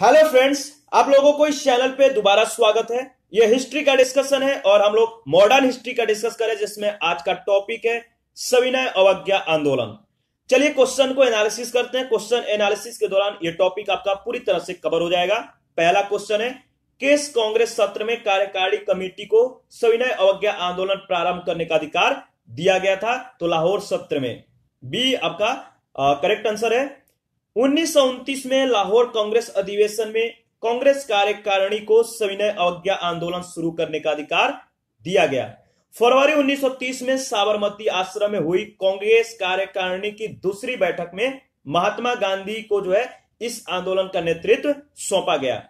hello friends आप लोगों को इस चैनल पे दोबारा स्वागत है यह हिस्ट्री का डिस्कशन है और हम लोग मॉडर्न हिस्ट्री का डिस्कस करें जिसमें आज का टॉपिक है सविनय अवज्ञा आंदोलन चलिए क्वेश्चन को एनालिसिस करते हैं क्वेश्चन एनालिसिस के दौरान यह टॉपिक आपका पूरी तरह से कवर हो जाएगा पहला क्वेश्चन है किस कांग्रेस सत्र में कार्यकारी कमेटी को सविनय अवज्ञा आंदोलन प्रारंभ करने का अधिकार दिया गया था तो लाहौर सत्र में बी आपका करेक्ट आंसर है उन्नीस में लाहौर कांग्रेस अधिवेशन में कांग्रेस कार्यकारिणी को सविनय अवज्ञा आंदोलन शुरू करने का अधिकार दिया गया फरवरी 1930 में साबरमती आश्रम में हुई कांग्रेस कार्यकारिणी की दूसरी बैठक में महात्मा गांधी को जो है इस आंदोलन का नेतृत्व सौंपा गया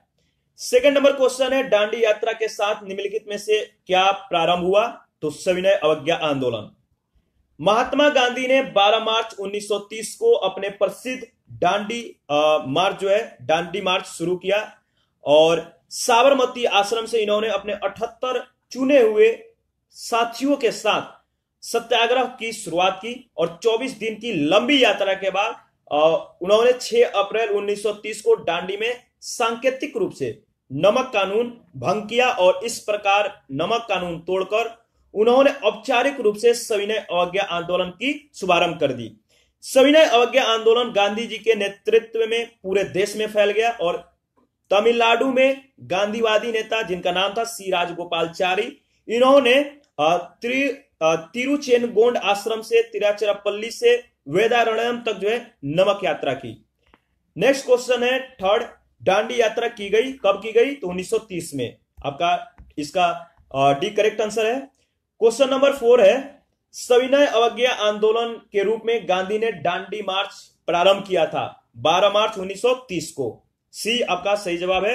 सेकंड नंबर क्वेश्चन है डांडी यात्रा के साथ निम्नलिखित में से क्या प्रारंभ हुआ तो सविनय अवज्ञा आंदोलन महात्मा गांधी ने 12 मार्च 1930 को अपने प्रसिद्ध डांडी मार्च जो है डांडी मार्च शुरू किया और साबरमती आश्रम से इन्होंने अपने अठहत्तर चुने हुए साथियों के साथ सत्याग्रह की शुरुआत की और 24 दिन की लंबी यात्रा के बाद उन्होंने 6 अप्रैल 1930 को डांडी में सांकेतिक रूप से नमक कानून भंग किया और इस प्रकार नमक कानून तोड़कर उन्होंने औपचारिक रूप से सविनय अवज्ञा आंदोलन की शुभारंभ कर दी सविनय अवज्ञा आंदोलन गांधी जी के नेतृत्व में पूरे देश में फैल गया और तमिलनाडु में गांधीवादी नेता जिनका नाम था सी राजगोपालचारी इन्होंने तिरुचेन गोंड आश्रम से तिराचरापल्ली से वेदारण्यम तक जो है नमक यात्रा की नेक्स्ट क्वेश्चन है थर्ड डांडी यात्रा की गई कब की गई तो 1930 में आपका इसका डी करेक्ट आंसर है क्वेश्चन नंबर फोर है सविनय अवज्ञा आंदोलन के रूप में गांधी ने डांडी मार्च प्रारंभ किया था 12 मार्च 1930 को सी आपका सही जवाब है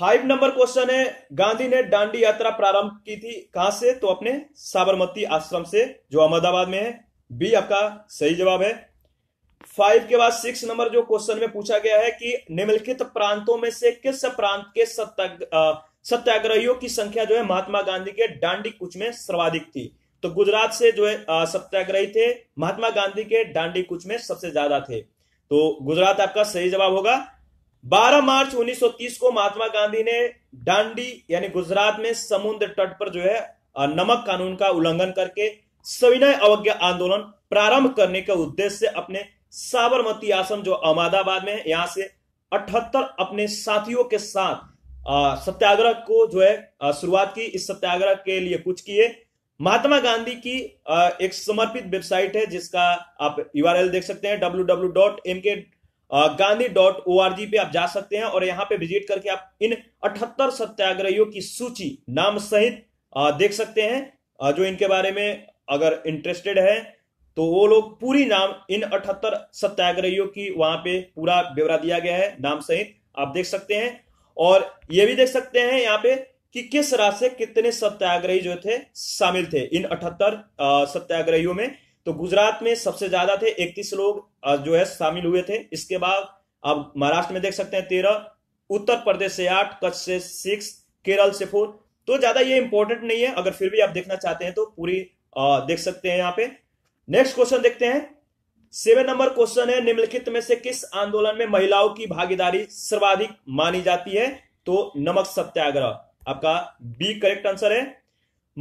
फाइव नंबर क्वेश्चन है गांधी ने डांडी यात्रा प्रारंभ की थी कहां से तो अपने साबरमती आश्रम से जो अहमदाबाद में है बी आपका सही जवाब है फाइव के बाद सिक्स नंबर जो क्वेश्चन में पूछा गया है कि निम्नलिखित प्रांतों में से किस प्रांत के सत्याग्रहियों की संख्या जो है महात्मा गांधी के डांडी कुछ में सर्वाधिक थी तो गुजरात से जो है सत्याग्रही थे महात्मा गांधी के डांडी कुछ में सबसे ज्यादा थे तो गुजरात आपका सही जवाब होगा 12 मार्च 1930 को महात्मा गांधी ने डांडी यानी गुजरात में समुद्र तट पर जो है नमक कानून का उल्लंघन करके सविनय अवज्ञा आंदोलन प्रारंभ करने के उद्देश्य से अपने साबरमती आश्रम जो अहमदाबाद में है यहां से अठहत्तर अपने साथियों के साथ सत्याग्रह को जो है शुरुआत की इस सत्याग्रह के लिए कुछ किए महात्मा गांधी की एक समर्पित वेबसाइट है जिसका आप यूआरएल देख सकते हैं W W dot M K Gandhi dot O R G पे आप जा सकते हैं और यहाँ पे विजिट करके आप इन अठहत्तर सत्याग्रहियों की सूची नाम सहित देख सकते हैं जो इनके बारे में अगर इंटरेस्टेड है तो वो लोग पूरी नाम इन अठहत्तर सत्याग्रहियों की वहां पे पूरा ब्यौरा दिया गया है नाम सहित आप देख सकते हैं और ये भी देख सकते हैं यहाँ पे कि किस राज्य से कितने सत्याग्रही जो थे शामिल थे इन अठहत्तर सत्याग्रहियों में तो गुजरात में सबसे ज्यादा थे इकतीस लोग जो है शामिल हुए थे इसके बाद आप महाराष्ट्र में देख सकते हैं तेरह उत्तर प्रदेश से आठ कच्छ से सिक्स केरल से फोर तो ज्यादा ये इंपॉर्टेंट नहीं है अगर फिर भी आप देखना चाहते हैं तो पूरी आ, देख सकते हैं यहाँ पे नेक्स्ट क्वेश्चन देखते हैं सेवन नंबर क्वेश्चन है निम्नलिखित में से किस आंदोलन में महिलाओं की भागीदारी सर्वाधिक मानी जाती है तो नमक सत्याग्रह आपका बी करेक्ट आंसर है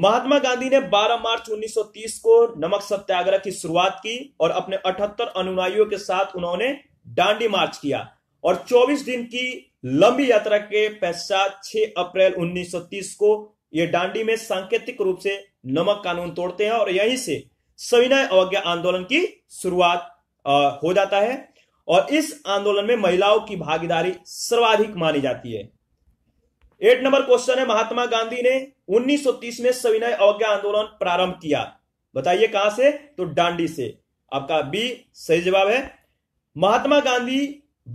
महात्मा गांधी ने 12 मार्च 1930 को नमक सत्याग्रह की शुरुआत की और अपने 78 अनुयायियों के साथ उन्होंने डांडी मार्च किया और 24 दिन की लंबी यात्रा के पश्चात 6 अप्रैल 1930 को ये डांडी में सांकेतिक रूप से नमक कानून तोड़ते हैं और यहीं से सविनय अवज्ञा आंदोलन की शुरुआत हो जाता है और इस आंदोलन में महिलाओं की भागीदारी सर्वाधिक मानी जाती है एट नंबर क्वेश्चन है महात्मा गांधी ने 1930 में सविनय अवज्ञा आंदोलन प्रारंभ किया बताइए कहां से तो डांडी से आपका बी सही जवाब है महात्मा गांधी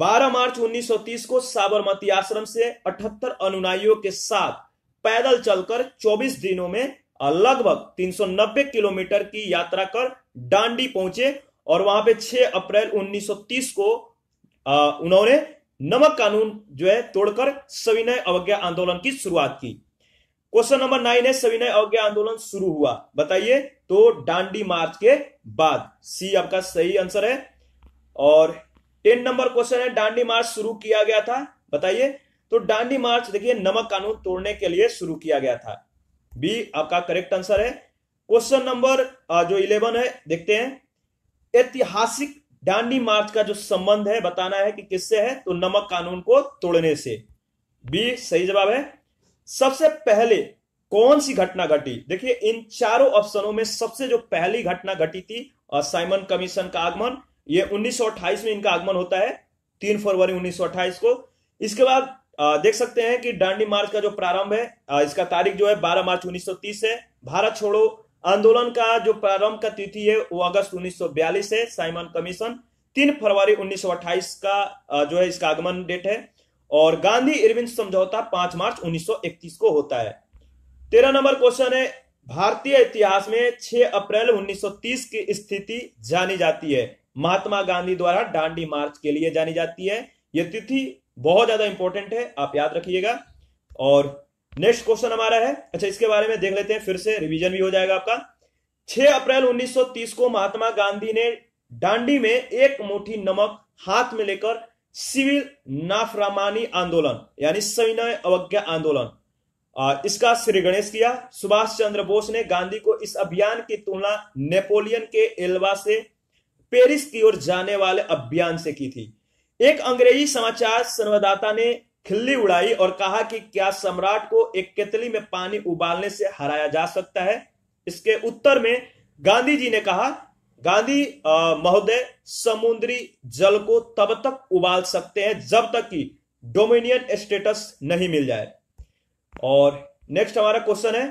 12 मार्च 1930 को साबरमती आश्रम से 78 अनुनायियों के साथ पैदल चलकर 24 दिनों में लगभग 390 किलोमीटर की यात्रा कर डांडी पहुंचे और वहां पे 6 अप्रैल 1930 को उन्होंने नमक कानून जो है तोड़कर सविनय अवज्ञा आंदोलन की शुरुआत की क्वेश्चन नंबर नाइन है सविनय अवज्ञा आंदोलन शुरू हुआ बताइए तो डांडी मार्च के बाद सी आपका सही आंसर है और टेन नंबर क्वेश्चन है डांडी मार्च शुरू किया गया था बताइए तो डांडी मार्च देखिए नमक कानून तोड़ने के लिए शुरू किया गया था बी आपका करेक्ट आंसर है क्वेश्चन नंबर जो इलेवन है देखते हैं ऐतिहासिक डांडी मार्च का जो संबंध है बताना है कि किससे है तो नमक कानून को तोड़ने से बी सही जवाब है सबसे पहले कौन सी घटना घटी देखिए इन चारों ऑप्शनों में सबसे जो पहली घटना घटी थी और साइमन कमीशन का आगमन ये 1928 में इनका आगमन होता है तीन फरवरी 1928 को इसके बाद देख सकते हैं कि डांडी मार्च का जो प्रारंभ है इसका तारीख जो है 12 मार्च 1930 है भारत छोड़ो आंदोलन का जो प्रारंभ का तिथि है वो अगस्त 1942 है साइमन कमीशन तीन फरवरी 1928 का जो है इसका आगमन डेट है और गांधी इरविन समझौता पांच मार्च 1931 को होता है तेरह नंबर क्वेश्चन है भारतीय इतिहास में 6 अप्रैल 1930 की स्थिति जानी जाती है महात्मा गांधी द्वारा डांडी मार्च के लिए जानी जाती है यह तिथि बहुत ज्यादा इंपॉर्टेंट है आप याद रखिएगा और नेक्स्ट क्वेश्चन हमारा है अच्छा इसके बारे में देख लेते हैं फिर से रिवीजन भी हो जाएगा आपका 6 अप्रैल 1930 को महात्मा गांधी ने डांडी में एक मुट्ठी नमक हाथ में लेकर सिविल नाफरामानी आंदोलन यानी सविनय अवज्ञा आंदोलन आ, इसका श्री गणेश किया सुभाष चंद्र बोस ने गांधी को इस अभियान की तुलना नेपोलियन के एल्बा से पेरिस की ओर जाने वाले अभियान से की थी एक अंग्रेजी समाचार संवाददाता ने खिल्ली उड़ाई और कहा कि क्या सम्राट को एक केतली में पानी उबालने से हराया जा सकता है इसके उत्तर में गांधी जी ने कहा गांधी महोदय समुद्री जल को तब तक उबाल सकते हैं जब तक कि डोमिनियन स्टेटस नहीं मिल जाए और नेक्स्ट हमारा क्वेश्चन है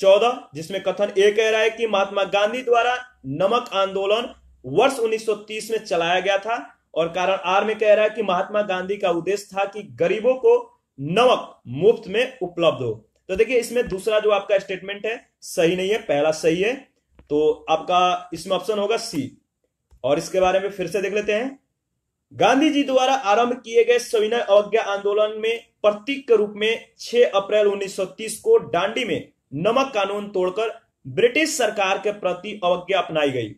चौदह जिसमें कथन ए कह रहा है कि महात्मा गांधी द्वारा नमक आंदोलन वर्ष 1930 में चलाया गया था और कारण आर में कह रहा है कि महात्मा गांधी का उद्देश्य था कि गरीबों को नमक मुफ्त में उपलब्ध हो तो देखिए इसमें दूसरा जो आपका स्टेटमेंट है सही नहीं है पहला सही है तो आपका इसमें ऑप्शन होगा सी और इसके बारे में फिर से देख लेते हैं गांधी जी द्वारा आरंभ किए गए सविनय अवज्ञा आंदोलन में प्रतीक के रूप में 6 अप्रैल 1930 को डांडी में नमक कानून तोड़कर ब्रिटिश सरकार के प्रति अवज्ञा अपनाई गई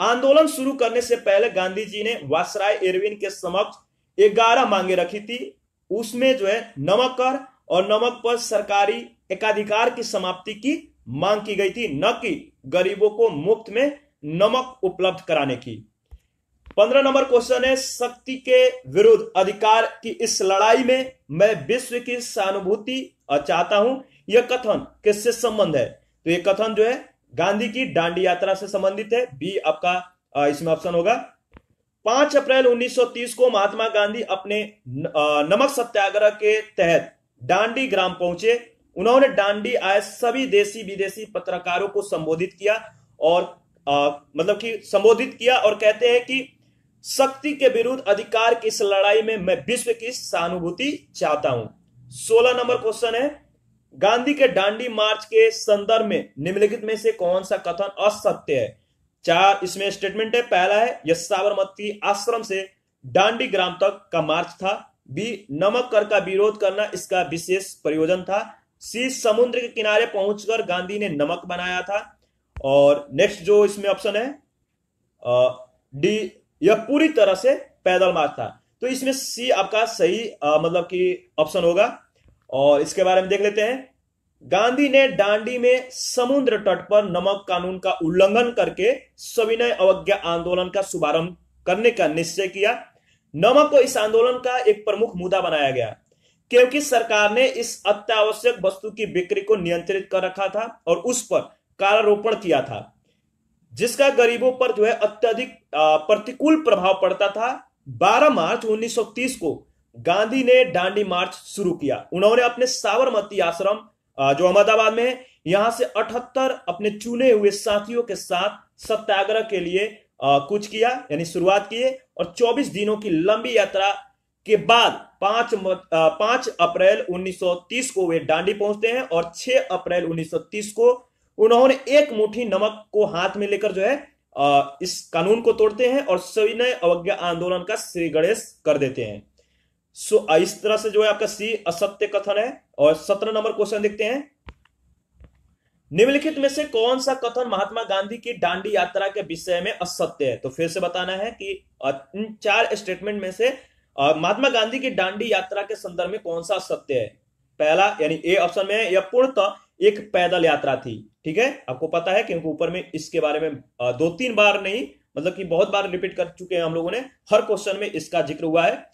आंदोलन शुरू करने से पहले गांधी जी ने वासराय एरविन के समक्ष ग्यारह मांगे रखी थी उसमें जो है नमक कर और नमक पर सरकारी एकाधिकार की समाप्ति की मांग की गई थी न कि गरीबों को मुफ्त में नमक उपलब्ध कराने की पंद्रह नंबर क्वेश्चन है शक्ति के विरुद्ध अधिकार की इस लड़ाई में मैं विश्व की सहानुभूति चाहता हूं यह कथन किससे संबंध है तो यह कथन जो है गांधी की डांडी यात्रा से संबंधित है बी आपका इसमें ऑप्शन होगा पांच अप्रैल 1930 को महात्मा गांधी अपने नमक सत्याग्रह के तहत डांडी ग्राम पहुंचे उन्होंने डांडी आए सभी देशी विदेशी पत्रकारों को संबोधित किया और आ, मतलब कि संबोधित किया और कहते हैं कि शक्ति के विरुद्ध अधिकार की इस लड़ाई में मैं विश्व की सहानुभूति चाहता हूं सोलह नंबर क्वेश्चन है गांधी के डांडी मार्च के संदर्भ में निम्नलिखित में से कौन सा कथन असत्य है चार इसमें स्टेटमेंट है पहला है यह साबरमती आश्रम से डांडी ग्राम तक का मार्च था बी नमक कर का विरोध करना इसका विशेष प्रयोजन था सी समुद्र के किनारे पहुंचकर गांधी ने नमक बनाया था और नेक्स्ट जो इसमें ऑप्शन है डी यह पूरी तरह से पैदल मार्च था तो इसमें सी आपका सही आ, मतलब कि ऑप्शन होगा और इसके बारे में देख लेते हैं गांधी ने डांडी में समुद्र तट पर नमक कानून का उल्लंघन करके सविनय अवज्ञा आंदोलन का शुभारंभ करने का निश्चय किया नमक को इस आंदोलन का एक प्रमुख मुद्दा बनाया गया क्योंकि सरकार ने इस अत्यावश्यक वस्तु की बिक्री को नियंत्रित कर रखा था और उस पर कारारोपण किया था जिसका गरीबों पर जो है अत्यधिक प्रतिकूल प्रभाव पड़ता था 12 मार्च 1930 को गांधी ने डांडी मार्च शुरू किया उन्होंने अपने साबरमती आश्रम जो अहमदाबाद में है यहां से 78 अपने चुने हुए साथियों के साथ सत्याग्रह के लिए कुछ किया यानी शुरुआत किए और 24 दिनों की लंबी यात्रा के बाद पांच पांच अप्रैल 1930 को वे डांडी पहुंचते हैं और 6 अप्रैल 1930 को उन्होंने एक मुठ्ठी नमक को हाथ में लेकर जो है इस कानून को तोड़ते हैं और सविनय अवज्ञा आंदोलन का श्री गणेश कर देते हैं सो so, इस तरह से जो है आपका सी असत्य कथन है और सत्रह नंबर क्वेश्चन देखते हैं निम्नलिखित में से कौन सा कथन महात्मा गांधी की डांडी यात्रा के विषय में असत्य है तो फिर से बताना है कि इन चार स्टेटमेंट में से महात्मा गांधी की डांडी यात्रा के संदर्भ में कौन सा असत्य है पहला यानी ए ऑप्शन में है यह पूर्णतः एक पैदल यात्रा थी ठीक है आपको पता है क्योंकि ऊपर में इसके बारे में दो तीन बार नहीं मतलब कि बहुत बार रिपीट कर चुके हैं हम लोगों ने हर क्वेश्चन में इसका जिक्र हुआ है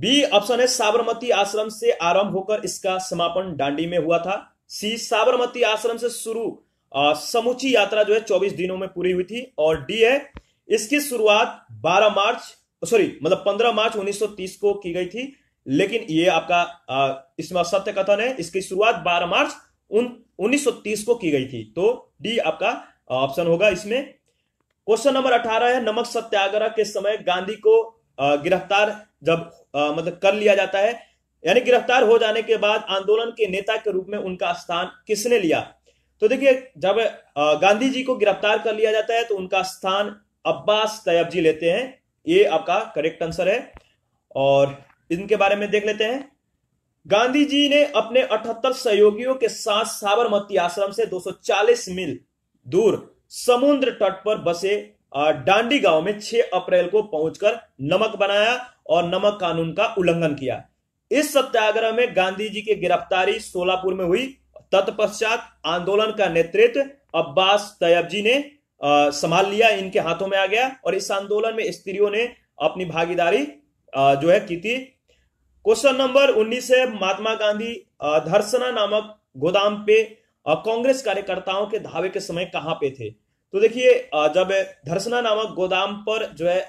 बी ऑप्शन है साबरमती आश्रम से आरंभ होकर इसका समापन डांडी में हुआ था सी साबरमती आश्रम से शुरू समूची यात्रा जो है 24 दिनों में पूरी हुई थी और डी है इसकी शुरुआत 12 मार्च सॉरी मतलब 15 मार्च 1930 को की गई थी लेकिन ये आपका इसमें सत्य कथन है इसकी शुरुआत 12 मार्च उन 1930 को की गई थी तो डी आपका ऑप्शन होगा इसमें क्वेश्चन नंबर 18 है नमक सत्याग्रह के समय गांधी को गिरफ्तार जब आ, मतलब कर लिया जाता है यानी गिरफ्तार हो जाने के बाद आंदोलन के नेता के रूप में उनका स्थान किसने लिया तो देखिए जब गांधी जी को गिरफ्तार कर लिया जाता है तो उनका स्थान अब्बास तैयब जी लेते हैं ये आपका करेक्ट आंसर है और इनके बारे में देख लेते हैं गांधी जी ने अपने 78 सहयोगियों के साथ साबरमती आश्रम से 240 मील दूर समुद्र तट पर बसे डांडी गांव में 6 अप्रैल को पहुंचकर नमक बनाया और नमक कानून का उल्लंघन किया इस सत्याग्रह में गांधी जी की गिरफ्तारी सोलापुर में हुई तत्पश्चात आंदोलन का नेतृत्व अब्बास तैयब जी ने संभाल लिया इनके हाथों में आ गया और इस आंदोलन में स्त्रियों ने अपनी भागीदारी आ, जो है की थी क्वेश्चन नंबर 19 है महात्मा गांधी धर्सना नामक गोदाम पे कांग्रेस कार्यकर्ताओं के धावे के समय कहां पे थे तो देखिए जब धर्सना नामक गोदाम पर जो है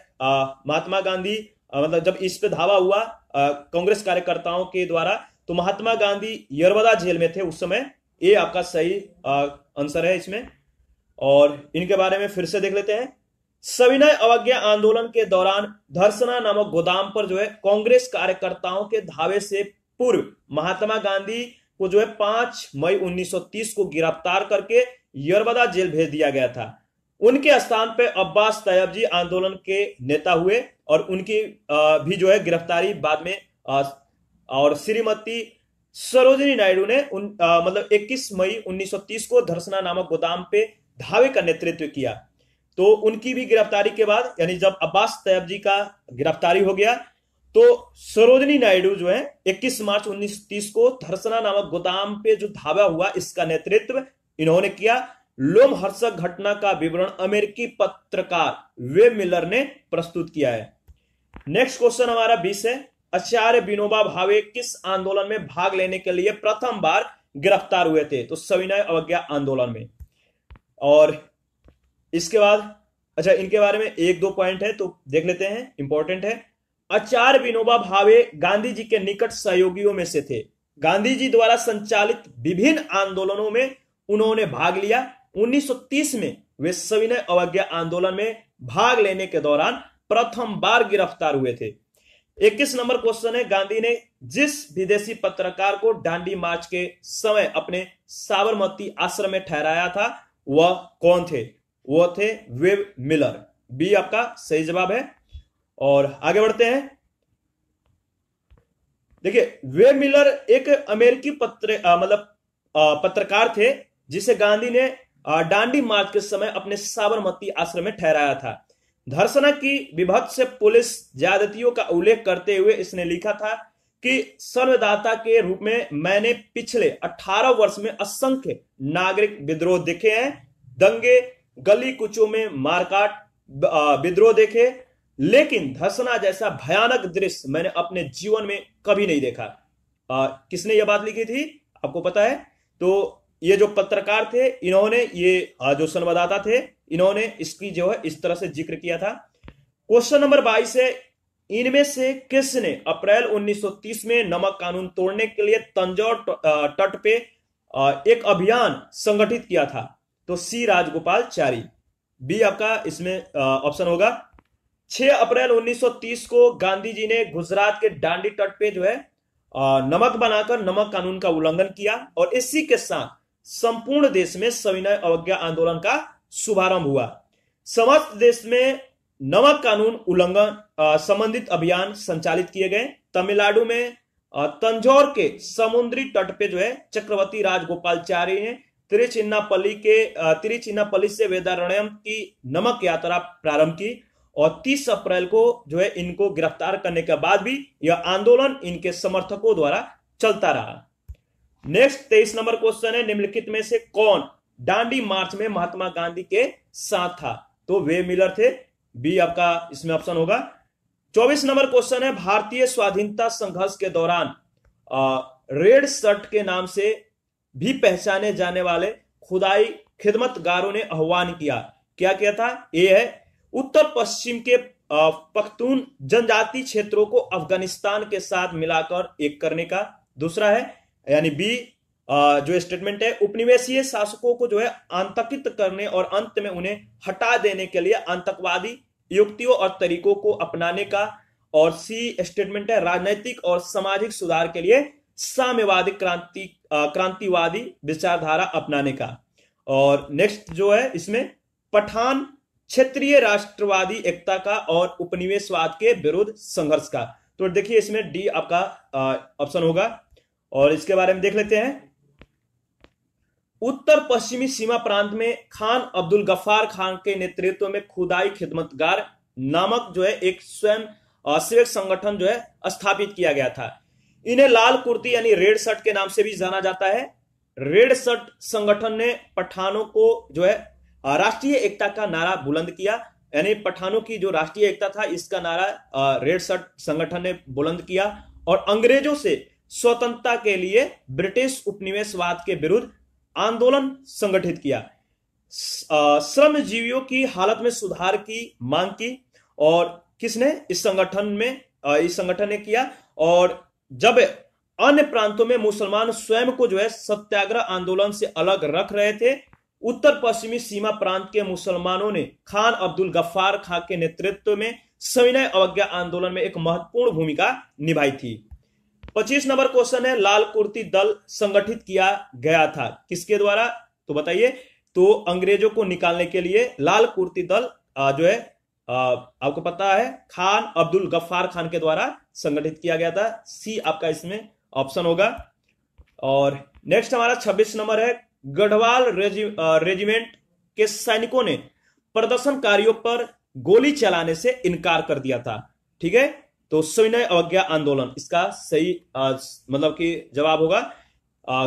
महात्मा गांधी मतलब जब इस पे धावा हुआ कांग्रेस कार्यकर्ताओं के द्वारा तो महात्मा गांधी यरवदा जेल में थे उस समय ये आपका सही आंसर है इसमें और इनके बारे में फिर से देख लेते हैं सविनय अवज्ञा आंदोलन के दौरान धर्सना नामक गोदाम पर जो है कांग्रेस कार्यकर्ताओं के धावे से पूर्व महात्मा गांधी को जो है पांच मई 1930 को गिरफ्तार करके यरबदा जेल भेज दिया गया था उनके स्थान पर अब्बास तैयब जी आंदोलन के नेता हुए और उनकी भी जो है गिरफ्तारी बाद में और श्रीमती सरोजनी नायडू ने उन आ, मतलब 21 मई 1930 को धरसना नामक गोदाम पे धावे का नेतृत्व किया तो उनकी भी गिरफ्तारी के बाद यानी जब अब्बास तैयब जी का गिरफ्तारी हो गया तो सरोजनी नायडू जो है 21 मार्च 1930 को धरसना नामक गोदाम पे जो धावा हुआ इसका नेतृत्व इन्होंने किया लोमहर्षक घटना का विवरण अमेरिकी पत्रकार वे मिलर ने प्रस्तुत किया है नेक्स्ट क्वेश्चन हमारा बीस है आचार्य विनोबा भावे किस आंदोलन में भाग लेने के लिए प्रथम बार गिरफ्तार हुए थे तो सविनय अवज्ञा आंदोलन में और इसके बाद अच्छा इनके बारे में एक दो पॉइंट है तो देख लेते हैं इंपॉर्टेंट है आचार्य विनोबा भावे गांधी जी के निकट सहयोगियों में से थे गांधी जी द्वारा संचालित विभिन्न आंदोलनों में उन्होंने भाग लिया 1930 में वे सविनय अवज्ञा आंदोलन में भाग लेने के दौरान प्रथम बार गिरफ्तार हुए थे 21 नंबर क्वेश्चन है गांधी ने जिस विदेशी पत्रकार को डांडी मार्च के समय अपने साबरमती आश्रम में ठहराया था वह कौन थे वो थे वेब मिलर बी आपका सही जवाब है और आगे बढ़ते हैं देखिए वे मिलर एक अमेरिकी पत्र मतलब पत्रकार थे जिसे गांधी ने डांडी मार्च के समय अपने साबरमती आश्रम में ठहराया था धर्षणा की से पुलिस ज्यादतियों का उल्लेख करते हुए इसने लिखा था कि सर्वदाता के रूप में मैंने पिछले 18 वर्ष में असंख्य नागरिक विद्रोह देखे हैं दंगे गली कुचों में मारकाट विद्रोह देखे लेकिन धर्सना जैसा भयानक दृश्य मैंने अपने जीवन में कभी नहीं देखा आ, किसने यह बात लिखी थी आपको पता है तो ये जो पत्रकार थे इन्होंने ये जो संवाददाता थे इन्होंने इसकी जो है इस तरह से जिक्र किया था क्वेश्चन नंबर बाईस है इनमें से किसने अप्रैल 1930 में नमक कानून तोड़ने के लिए तंजौर तट पे एक अभियान संगठित किया था तो सी राजगोपाल चारी बी आपका इसमें ऑप्शन होगा 6 अप्रैल 1930 को गांधी जी ने गुजरात के डांडी तट पे जो है नमक बनाकर नमक कानून का उल्लंघन किया और इसी के साथ संपूर्ण देश में सविनय अवज्ञा आंदोलन का शुभारंभ हुआ समस्त देश में नमक कानून उल्लंघन संबंधित अभियान संचालित किए गए तमिलनाडु में तंजौर के समुद्री तट पे जो है चक्रवर्ती राजगोपालचारी ने त्रिचिन्नापल्ली के त्रिचिन्नापल्ली से वेदारण्यम की नमक यात्रा प्रारंभ की और 30 अप्रैल को जो है इनको गिरफ्तार करने के बाद भी यह आंदोलन इनके समर्थकों द्वारा चलता रहा नेक्स्ट तेईस नंबर क्वेश्चन है निम्नलिखित में से कौन डांडी मार्च में महात्मा गांधी के साथ था तो वे मिलर थे बी आपका इसमें ऑप्शन होगा चौबीस नंबर क्वेश्चन है भारतीय स्वाधीनता संघर्ष के दौरान आ, रेड शर्ट के नाम से भी पहचाने जाने वाले खुदाई खिदमतगारों ने आह्वान किया क्या किया था ए है उत्तर पश्चिम के पख्तून जनजाति क्षेत्रों को अफगानिस्तान के साथ मिलाकर एक करने का दूसरा है यानी बी जो स्टेटमेंट है उपनिवेशीय शासकों को जो है आंतकित करने और अंत में उन्हें हटा देने के लिए आतंकवादी युक्तियों और तरीकों को अपनाने का और सी स्टेटमेंट है राजनैतिक और सामाजिक सुधार के लिए साम्यवादी क्रांति क्रांतिवादी विचारधारा अपनाने का और नेक्स्ट जो है इसमें पठान क्षेत्रीय राष्ट्रवादी एकता का और उपनिवेशवाद के विरुद्ध संघर्ष का तो देखिए इसमें डी आपका ऑप्शन होगा और इसके बारे में देख लेते हैं उत्तर पश्चिमी सीमा प्रांत में खान अब्दुल गफार खान के नेतृत्व में खुदाई खिदमतगार नामक जो है एक स्वयं सेवक संगठन जो है स्थापित किया गया था इन्हें लाल कुर्ती यानी रेड शर्ट के नाम से भी जाना जाता है रेड शर्ट संगठन ने पठानों को जो है राष्ट्रीय एकता का नारा बुलंद किया यानी पठानों की जो राष्ट्रीय एकता था इसका नारा रेड शर्ट संगठन ने बुलंद किया और अंग्रेजों से स्वतंत्रता के लिए ब्रिटिश उपनिवेशवाद के विरुद्ध आंदोलन संगठित किया श्रमजीवियों की हालत में सुधार की मांग की और किसने इस संगठन में इस संगठन ने किया और जब अन्य प्रांतों में मुसलमान स्वयं को जो है सत्याग्रह आंदोलन से अलग रख रहे थे उत्तर पश्चिमी सीमा प्रांत के मुसलमानों ने खान अब्दुल गफ्फार खां के नेतृत्व में सविनय अवज्ञा आंदोलन में एक महत्वपूर्ण भूमिका निभाई थी पच्चीस नंबर क्वेश्चन है लाल कुर्ती दल संगठित किया गया था किसके द्वारा तो बताइए तो अंग्रेजों को निकालने के लिए लाल कुर्ती दल जो है आपको पता है खान अब्दुल गफ्फार खान के द्वारा संगठित किया गया था सी आपका इसमें ऑप्शन होगा और नेक्स्ट हमारा 26 नंबर है गढ़वाल रेजि, रेजिमेंट के सैनिकों ने प्रदर्शनकारियों पर गोली चलाने से इनकार कर दिया था ठीक है तो सविनय अवज्ञा आंदोलन इसका सही मतलब कि जवाब होगा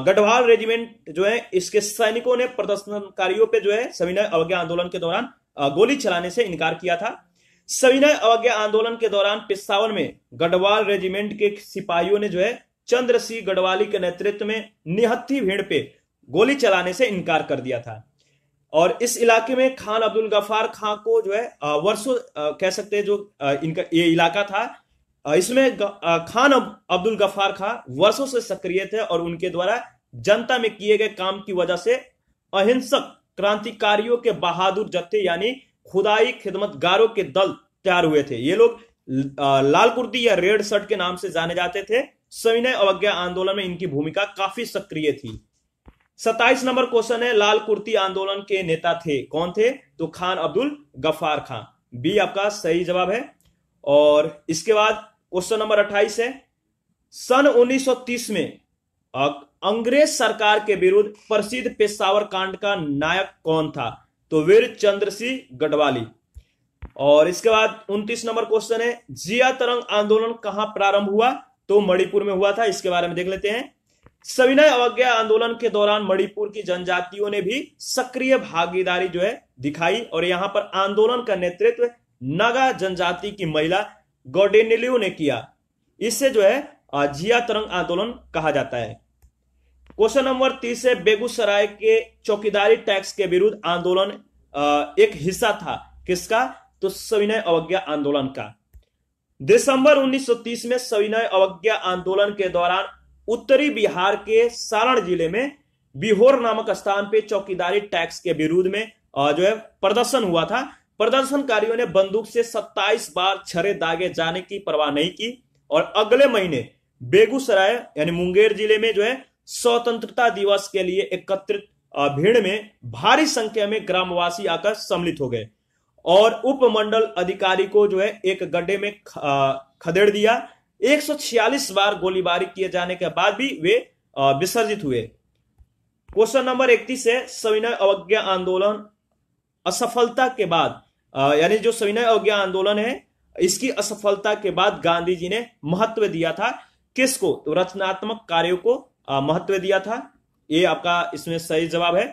गढ़वाल रेजिमेंट जो है इसके सैनिकों ने प्रदर्शनकारियों पे जो है सविनय अवज्ञा आंदोलन के दौरान गोली चलाने से इनकार किया था सविनय अवज्ञा आंदोलन के दौरान पिस्तावन में गढ़वाल रेजिमेंट के सिपाहियों ने जो है चंद्र सिंह गढ़वाली के नेतृत्व में निहत्थी भीड़ पे गोली चलाने से इनकार कर दिया था और इस इलाके में खान अब्दुल गफार खां को जो है वर्षों कह सकते हैं जो इनका ये इलाका था इसमें खान अब्दुल गफार खान वर्षों से सक्रिय थे और उनके द्वारा जनता में किए गए काम की वजह से अहिंसक क्रांतिकारियों के बहादुर जत्थे यानी खुदाई खिदमतगारों के दल तैयार हुए थे ये लोग लाल कुर्ती या रेड शर्ट के नाम से जाने जाते थे सविनय अवज्ञा आंदोलन में इनकी भूमिका काफी सक्रिय थी सत्ताईस नंबर क्वेश्चन है लाल कुर्ती आंदोलन के नेता थे कौन थे तो खान अब्दुल गफार खान बी आपका सही जवाब है और इसके बाद क्वेश्चन नंबर 28 है सन 1930 में अंग्रेज सरकार के विरुद्ध प्रसिद्ध पेशावर कांड का नायक कौन था तो वीर चंद्र सिंह गढ़वाली और इसके बाद 29 नंबर क्वेश्चन है जिया तरंग आंदोलन कहां प्रारंभ हुआ तो मणिपुर में हुआ था इसके बारे में देख लेते हैं सविनय अवज्ञा आंदोलन के दौरान मणिपुर की जनजातियों ने भी सक्रिय भागीदारी जो है दिखाई और यहां पर आंदोलन का नेतृत्व नगा जनजाति की महिला गोडेनिलियो ने किया इससे जो है जिया तरंग आंदोलन कहा जाता है क्वेश्चन नंबर तीस है बेगूसराय के चौकीदारी टैक्स के विरुद्ध आंदोलन एक हिस्सा था किसका तो सविनय अवज्ञा आंदोलन का दिसंबर 1930 में सविनय अवज्ञा आंदोलन के दौरान उत्तरी बिहार के सारण जिले में बिहोर नामक स्थान पे चौकीदारी टैक्स के विरुद्ध में जो है प्रदर्शन हुआ था प्रदर्शनकारियों ने बंदूक से 27 बार छरे दागे जाने की परवाह नहीं की और अगले महीने बेगूसराय यानी मुंगेर जिले में जो है स्वतंत्रता दिवस के लिए एकत्रित भीड़ में भारी संख्या में ग्रामवासी आकर सम्मिलित हो गए और उपमंडल अधिकारी को जो है एक गड्ढे में खदेड़ दिया 146 बार गोलीबारी किए जाने के बाद भी वे विसर्जित हुए क्वेश्चन नंबर 31 है सविनय अवज्ञा आंदोलन असफलता के बाद यानी जो सविनय अवज्ञा आंदोलन है इसकी असफलता के बाद गांधी जी ने महत्व दिया था किसको तो रचनात्मक कार्यों को महत्व दिया था ये आपका इसमें सही जवाब है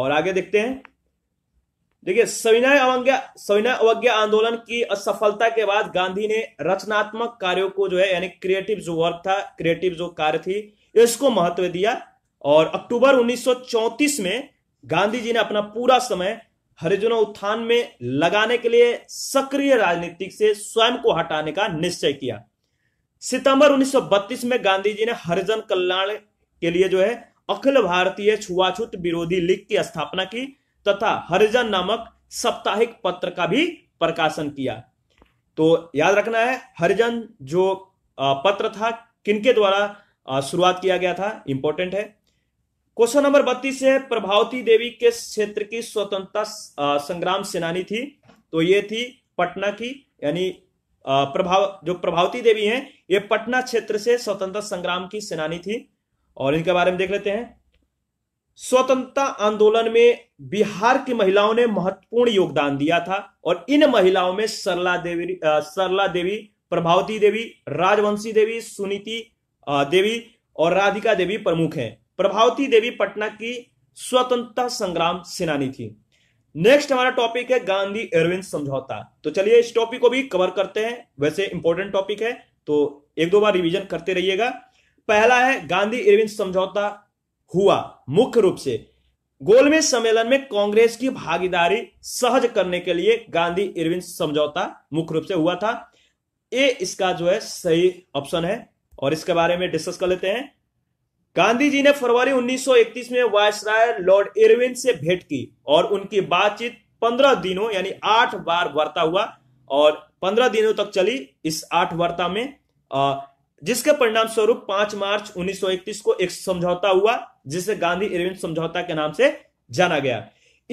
और आगे देखते हैं देखिए सविनय अवज्ञा सविनय अवज्ञा आंदोलन की असफलता के बाद गांधी ने रचनात्मक कार्यों को जो है यानी क्रिएटिव जो वर्क था क्रिएटिव जो कार्य थी इसको महत्व दिया और अक्टूबर 1934 में गांधी जी ने अपना पूरा समय हरिजनों उत्थान में लगाने के लिए सक्रिय राजनीतिक से स्वयं को हटाने का निश्चय किया सितंबर 1932 में गांधी जी ने हरिजन कल्याण के लिए जो है अखिल भारतीय छुआछूत विरोधी लीग की स्थापना की तथा हरिजन नामक साप्ताहिक पत्र का भी प्रकाशन किया तो याद रखना है हरिजन जो पत्र था किनके द्वारा शुरुआत किया गया था इंपॉर्टेंट है क्वेश्चन नंबर बत्तीस है प्रभावती देवी के क्षेत्र की स्वतंत्रता संग्राम सेनानी थी तो ये थी पटना की यानी प्रभाव जो प्रभावती देवी हैं ये पटना क्षेत्र से स्वतंत्रता संग्राम की सेनानी थी और इनके बारे में देख लेते हैं स्वतंत्रता आंदोलन में बिहार की महिलाओं ने महत्वपूर्ण योगदान दिया था और इन महिलाओं में सरला देवी सरला देवी प्रभावती देवी राजवंशी देवी सुनीति देवी और राधिका देवी प्रमुख हैं प्रभावती देवी पटना की स्वतंत्रता संग्राम सेनानी थी नेक्स्ट हमारा टॉपिक है गांधी एरविन समझौता तो चलिए इस टॉपिक को भी कवर करते हैं वैसे इंपॉर्टेंट टॉपिक है तो एक दो बार रिवीजन करते रहिएगा पहला है गांधी एरविन समझौता हुआ मुख्य रूप से गोलमेज सम्मेलन में कांग्रेस की भागीदारी सहज करने के लिए गांधी इरविन समझौता मुख्य रूप से हुआ था ये इसका जो है सही ऑप्शन है और इसके बारे में डिस्कस कर लेते हैं गांधी जी ने फरवरी 1931 में वायसराय लॉर्ड इरविन से भेंट की और उनकी बातचीत 15 दिनों यानी आठ बार वार्ता हुआ और 15 दिनों तक चली इस आठ वार्ता में जिसके परिणाम स्वरूप 5 मार्च 1931 को एक समझौता हुआ जिसे गांधी इरविन समझौता के नाम से जाना गया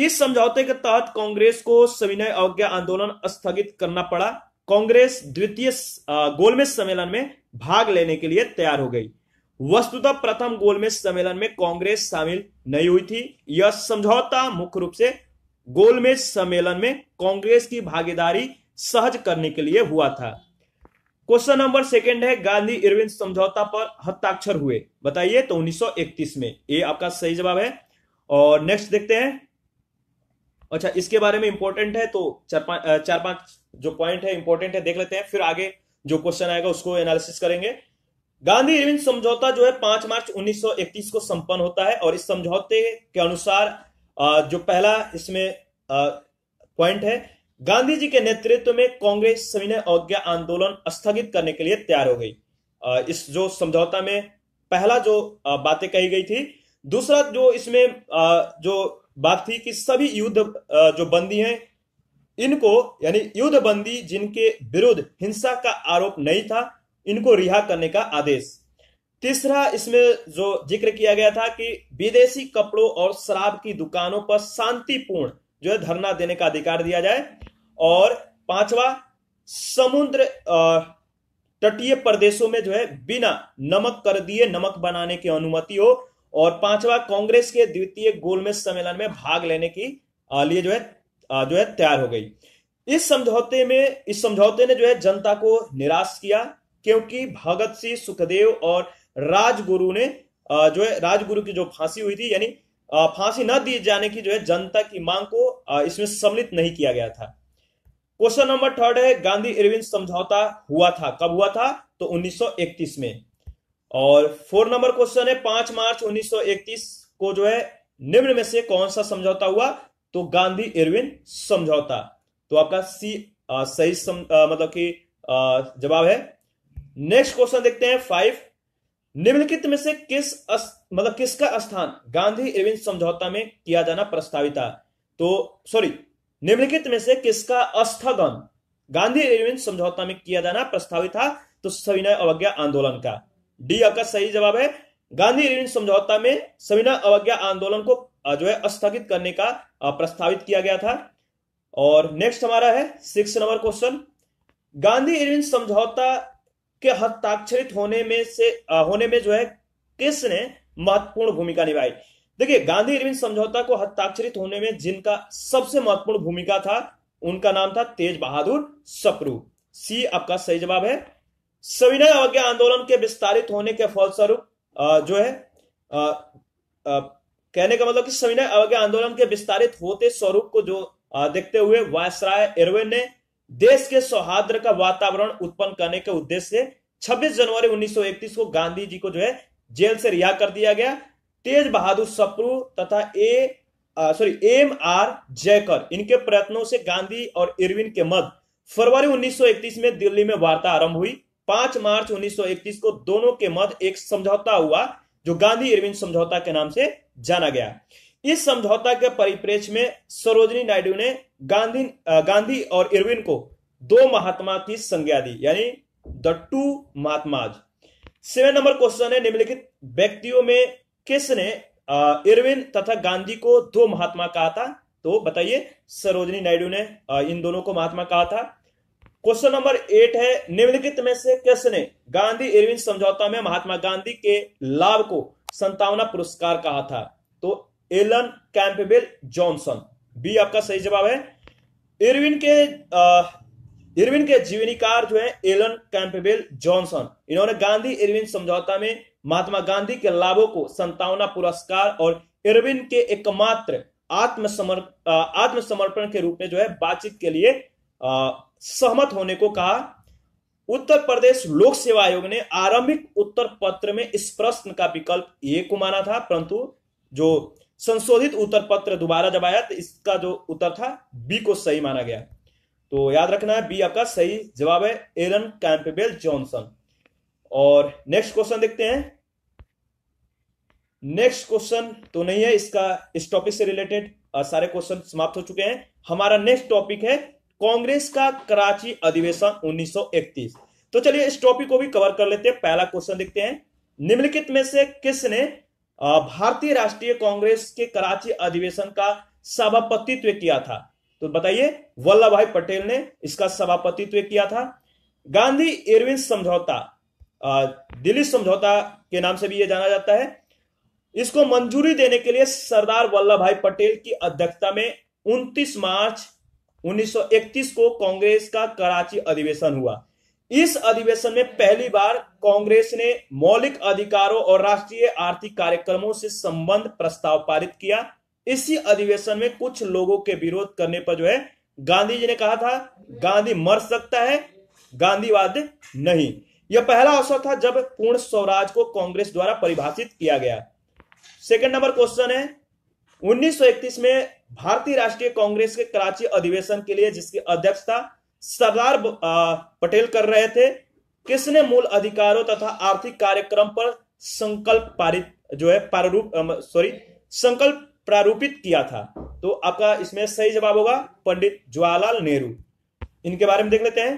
इस समझौते के तहत कांग्रेस को सविनय अवज्ञा आंदोलन स्थगित करना पड़ा कांग्रेस द्वितीय गोलमेज सम्मेलन में भाग लेने के लिए तैयार हो गई वस्तुतः प्रथम गोलमेज सम्मेलन में कांग्रेस शामिल नहीं हुई थी यह समझौता मुख्य रूप से गोलमेज सम्मेलन में कांग्रेस की भागीदारी सहज करने के लिए हुआ था क्वेश्चन नंबर सेकंड है गांधी इरविन समझौता पर हस्ताक्षर हुए बताइए तो 1931 में ये आपका सही जवाब है और नेक्स्ट देखते हैं अच्छा इसके बारे में इंपॉर्टेंट है तो चार पांच चार पांच जो पॉइंट है इंपॉर्टेंट है देख लेते हैं फिर आगे जो क्वेश्चन आएगा उसको एनालिसिस करेंगे गांधी इरविन समझौता जो है पांच मार्च 1931 को संपन्न होता है और इस समझौते के अनुसार जो पहला इसमें पॉइंट है गांधी जी के नेतृत्व में कांग्रेस सविनय अवज्ञा आंदोलन स्थगित करने के लिए तैयार हो गई इस जो समझौता में पहला जो बातें कही गई थी दूसरा जो इसमें जो बात थी कि सभी युद्ध जो बंदी हैं इनको यानी युद्ध बंदी जिनके विरुद्ध हिंसा का आरोप नहीं था इनको रिहा करने का आदेश तीसरा इसमें जो जिक्र किया गया था कि विदेशी कपड़ों और शराब की दुकानों पर शांतिपूर्ण जो है धरना देने का अधिकार दिया जाए और पांचवा समुद्र तटीय प्रदेशों में जो है बिना नमक कर दिए नमक बनाने की अनुमति हो और पांचवा कांग्रेस के द्वितीय गोलमेज सम्मेलन में भाग लेने की लिए जो है जो है तैयार हो गई इस समझौते में इस समझौते ने जो है जनता को निराश किया क्योंकि भगत सिंह सुखदेव और राजगुरु ने जो है राजगुरु की जो फांसी हुई थी यानी फांसी न दिए जाने की जो है जनता की मांग को इसमें सम्मिलित नहीं किया गया था क्वेश्चन नंबर थर्ड है गांधी इरविन समझौता हुआ था कब हुआ था तो 1931 में और फोर नंबर क्वेश्चन है पांच मार्च 1931 को जो है निम्न में से कौन सा समझौता हुआ तो गांधी इरविन समझौता तो आपका सी आ, सही सम, आ, मतलब कि जवाब है नेक्स्ट क्वेश्चन देखते हैं फाइव निम्नलिखित में से किस अस, मतलब किसका स्थान गांधी इरविन समझौता में किया जाना प्रस्तावित है तो सॉरी निम्नलिखित में से किसका अस्थगन गांधी इरविन समझौता में किया जाना प्रस्तावित था तो सविनय अवज्ञा आंदोलन का डी आपका सही जवाब है गांधी इरविन समझौता में सविनय अवज्ञा आंदोलन को जो है स्थगित करने का प्रस्तावित किया गया था और नेक्स्ट हमारा है six number question Gandhi Irwin समझौता के हस्ताक्षरित होने में से होने में जो है किसने महत्वपूर्ण भूमिका निभाई देखिए गांधी इरविन समझौता को हस्ताक्षरित होने में जिनका सबसे महत्वपूर्ण भूमिका था उनका नाम था तेज बहादुर सप्रू सी आपका सही जवाब है सविनय अवज्ञा आंदोलन के विस्तारित होने के फलस्वरूप जो है आ, आ, कहने का मतलब कि सविनय अवज्ञा आंदोलन के विस्तारित होते स्वरूप को जो आ, देखते हुए वायसराय इरविन ने देश के सौहार्द का वातावरण उत्पन्न करने के उद्देश्य से 26 जनवरी 1931 को गांधी जी को जो है जेल से रिहा कर दिया गया तेज बहादुर सप्रू तथा A sorry M R Jayakar इनके प्रयत्नों से गांधी और इरविन के मध्य फरवरी 1931 में दिल्ली में वार्ता आरंभ हुई 5 मार्च 1931 को दोनों के मध्य एक समझौता हुआ जो गांधी इरविन समझौता के नाम से जाना गया इस समझौता के परिप्रेक्ष्य में सरोजनी नायडू ने गांधी गांधी और इरविन को दो महात्मा की संज्ञा दी यानी the two Mahatmas seven number question है निम्नलिखित व्यक्तियों में किसने इरविन तथा गांधी को दो महात्मा कहा था तो बताइए सरोजनी नायडू ने इन दोनों को महात्मा कहा था क्वेश्चन नंबर एट है निम्नलिखित में से किसने गांधी इरविन समझौता में महात्मा गांधी के लाभ को संतावना पुरस्कार कहा था तो एलन कैंपबेल जॉनसन बी आपका सही जवाब है इरविन के इरविन के जीवनीकार जो है एलन कैंपेबेल जॉनसन इन्होंने गांधी इरविन समझौता में महात्मा गांधी के लाभों को संतावना पुरस्कार और इरविन के एकमात्र आत्मसमर् आत्मसमर्पण के रूप में जो है बातचीत के लिए आ, सहमत होने को कहा उत्तर प्रदेश लोक सेवा आयोग ने आरंभिक उत्तर पत्र में इस प्रश्न का विकल्प ए को माना था परंतु जो संशोधित उत्तर पत्र दोबारा जब आया तो इसका जो उत्तर था बी को सही माना गया तो याद रखना है बी आपका सही जवाब है एरन कैंपेबेल जॉनसन और नेक्स्ट क्वेश्चन देखते हैं नेक्स्ट क्वेश्चन तो नहीं है इसका इस टॉपिक से रिलेटेड सारे क्वेश्चन समाप्त हो चुके हैं हमारा नेक्स्ट टॉपिक है कांग्रेस का कराची अधिवेशन 1931 तो चलिए इस टॉपिक को भी कवर कर लेते हैं पहला क्वेश्चन देखते हैं निम्नलिखित में से किसने भारतीय राष्ट्रीय कांग्रेस के कराची अधिवेशन का सभापतित्व किया था तो बताइए वल्लभ भाई पटेल ने इसका सभापतित्व किया था गांधी इरविन समझौता दिल्ली समझौता के नाम से भी यह जाना जाता है इसको मंजूरी देने के लिए सरदार वल्लभ भाई पटेल की अध्यक्षता में 29 मार्च 1931 को कांग्रेस का कराची अधिवेशन हुआ इस अधिवेशन में पहली बार कांग्रेस ने मौलिक अधिकारों और राष्ट्रीय आर्थिक कार्यक्रमों से संबंध प्रस्ताव पारित किया इसी अधिवेशन में कुछ लोगों के विरोध करने पर जो है गांधी जी ने कहा था गांधी मर सकता है गांधीवाद नहीं यह पहला अवसर था जब पूर्ण स्वराज को कांग्रेस द्वारा परिभाषित किया गया सेकंड नंबर क्वेश्चन है 1931 में भारतीय राष्ट्रीय कांग्रेस के कराची अधिवेशन के लिए जिसकी अध्यक्षता सरदार पटेल कर रहे थे किसने मूल अधिकारों तथा आर्थिक कार्यक्रम पर संकल्प पारित जो है प्रारूप सॉरी संकल्प प्रारूपित किया था तो आपका इसमें सही जवाब होगा पंडित जवाहरलाल नेहरू इनके बारे में देख लेते हैं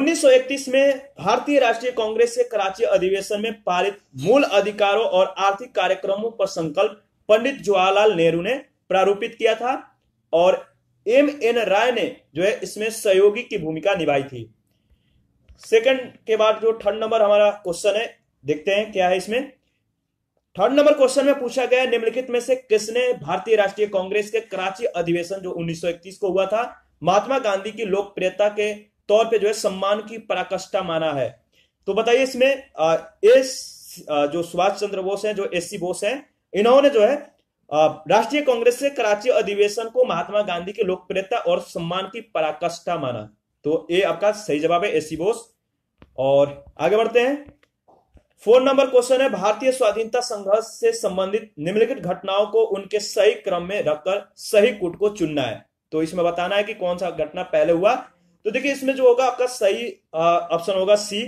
1931 में भारतीय राष्ट्रीय कांग्रेस के कराची अधिवेशन में पारित मूल अधिकारों और आर्थिक कार्यक्रमों पर संकल्प पंडित जवाहरलाल नेहरू ने प्रारूपित किया था और एम एन राय ने जो है इसमें सहयोगी की भूमिका निभाई थी सेकंड के बाद जो थर्ड नंबर हमारा क्वेश्चन है देखते हैं क्या है इसमें थर्ड नंबर क्वेश्चन में पूछा गया निम्नलिखित में से किसने भारतीय राष्ट्रीय कांग्रेस के कराची अधिवेशन जो 1931 को हुआ था महात्मा गांधी की लोकप्रियता के तौर पे जो है सम्मान की पराकष्ठा माना है तो बताइए इसमें एस जो सुभाष चंद्र बोस हैं जो एस सी बोस हैं इन्होंने जो है राष्ट्रीय कांग्रेस ने कराची अधिवेशन को महात्मा गांधी की लोकप्रियता और सम्मान की पराकाष्ठा माना तो ये आपका सही जवाब है एसी बोस और आगे बढ़ते हैं फोर नंबर क्वेश्चन है भारतीय स्वाधीनता संघर्ष से संबंधित निम्नलिखित घटनाओं को उनके सही क्रम में रखकर सही कूट को चुनना है तो इसमें बताना है कि कौन सा घटना पहले हुआ तो देखिए इसमें जो होगा आपका सही ऑप्शन होगा सी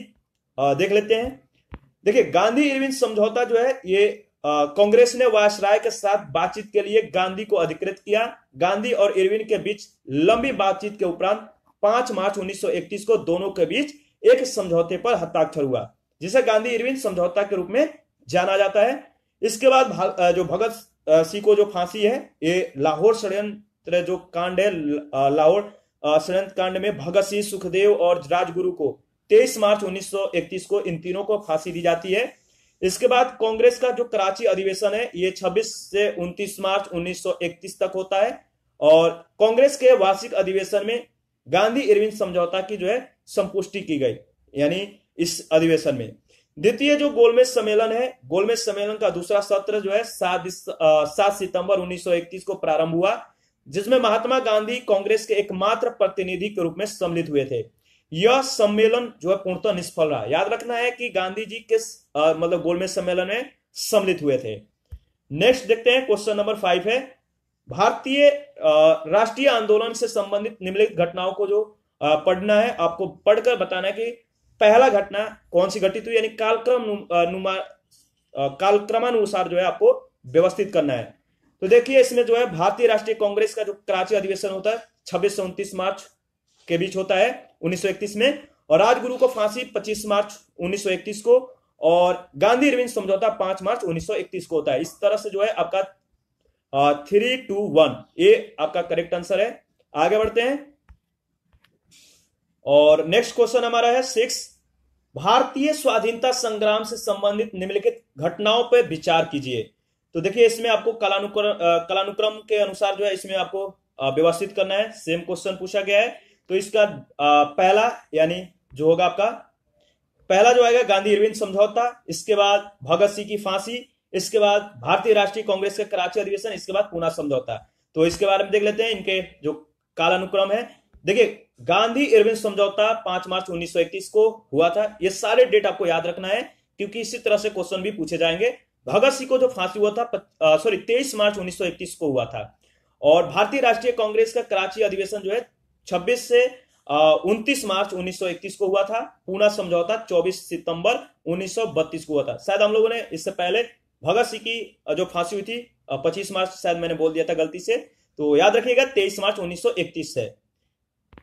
आ, देख लेते हैं देखिए गांधी इरविन समझौता जो है ये कांग्रेस ने वायसराय के साथ बातचीत के लिए गांधी को अधिकृत किया गांधी और इरविन के बीच लंबी बातचीत के उपरांत 5 मार्च 1931 को दोनों के बीच एक समझौते पर हस्ताक्षर हुआ जिसे गांधी इरविन समझौता के रूप में जाना जाता है इसके बाद जो भगत सिंह को जो फांसी है ये लाहौर षड्यंत्र जो कांड है लाहौर षड्यंत्र कांड में भगत सिंह सुखदेव और राजगुरु को 23 मार्च 1931 को इन तीनों को फांसी दी जाती है इसके बाद कांग्रेस का जो कराची अधिवेशन है ये 26 से 29 मार्च 1931 तक होता है और कांग्रेस के वार्षिक अधिवेशन में गांधी इरविन समझौता की जो है संपुष्टि की गई यानी इस अधिवेशन में द्वितीय जो गोलमेज सम्मेलन है गोलमेज सम्मेलन का दूसरा सत्र जो है सात सात सितंबर 1931 को प्रारंभ हुआ जिसमें महात्मा गांधी कांग्रेस के एकमात्र प्रतिनिधि के रूप में सम्मिलित हुए थे यह सम्मेलन जो है पूर्णतः निष्फल रहा याद रखना है कि गांधी जी के मतलब गोलमेज सम्मेलन में सम्मिलित हुए थे नेक्स्ट देखते हैं क्वेश्चन नंबर फाइव है भारतीय राष्ट्रीय आंदोलन से संबंधित निम्नलिखित घटनाओं को जो आ, पढ़ना है आपको पढ़कर बताना है कि पहला घटना कौन सी घटित हुई यानी कालक्रम नुमा कालक्रमानुसार जो है आपको व्यवस्थित करना है तो देखिए इसमें जो है भारतीय राष्ट्रीय कांग्रेस का जो कराची अधिवेशन होता है छब्बीस से उनतीस मार्च के बीच होता है उन्नीस में और राजगुरु को फांसी 25 मार्च 1931 को और गांधी अरविंद समझौता पांच मार्च 1931 को होता है इस तरह से जो है आपका थ्री टू वन ये आपका करेक्ट आंसर है आगे बढ़ते हैं और नेक्स्ट क्वेश्चन हमारा है सिक्स भारतीय स्वाधीनता संग्राम से संबंधित निम्नलिखित घटनाओं पर विचार कीजिए तो देखिए इसमें आपको कलानुक्रम कलानुक्रम के अनुसार जो है इसमें आपको व्यवस्थित करना है सेम क्वेश्चन पूछा गया है तो इसका पहला यानी जो होगा आपका पहला जो आएगा गांधी अरविंद समझौता इसके बाद भगत सिंह की फांसी इसके बाद भारतीय राष्ट्रीय कांग्रेस का कराची अधिवेशन इसके बाद पूना समझौता तो इसके बारे में देख लेते हैं इनके जो कालानुक्रम है देखिए गांधी इरविन समझौता पांच मार्च 1931 को हुआ था ये सारे डेट आपको याद रखना है क्योंकि इसी तरह से क्वेश्चन भी पूछे जाएंगे भगत सिंह को जो फांसी हुआ था सॉरी तेईस मार्च उन्नीस को हुआ था और भारतीय राष्ट्रीय कांग्रेस का कराची अधिवेशन जो है 26 से उनतीस मार्च 1931 को हुआ था पूना समझौता 24 सितंबर 1932 को हुआ था शायद हम लोगों ने इससे पहले भगत सिंह की जो फांसी हुई थी 25 मार्च शायद मैंने बोल दिया था गलती से तो याद रखिएगा 23 मार्च 1931 है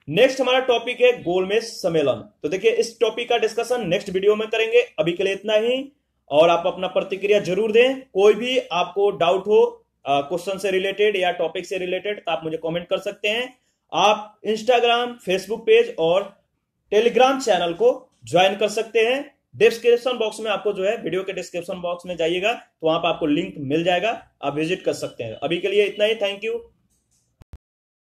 नेक्स्ट हमारा टॉपिक है गोलमेज सम्मेलन तो देखिए इस टॉपिक का डिस्कशन नेक्स्ट वीडियो में करेंगे अभी के लिए इतना ही और आप अपना प्रतिक्रिया जरूर दें कोई भी आपको डाउट हो क्वेश्चन से रिलेटेड या टॉपिक से रिलेटेड तो आप मुझे कॉमेंट कर सकते हैं आप इंस्टाग्राम फेसबुक पेज और टेलीग्राम चैनल को ज्वाइन कर सकते हैं डिस्क्रिप्शन बॉक्स में आपको जो है वीडियो के डिस्क्रिप्शन बॉक्स में जाइएगा तो वहां पर आपको लिंक मिल जाएगा आप विजिट कर सकते हैं अभी के लिए इतना ही थैंक यू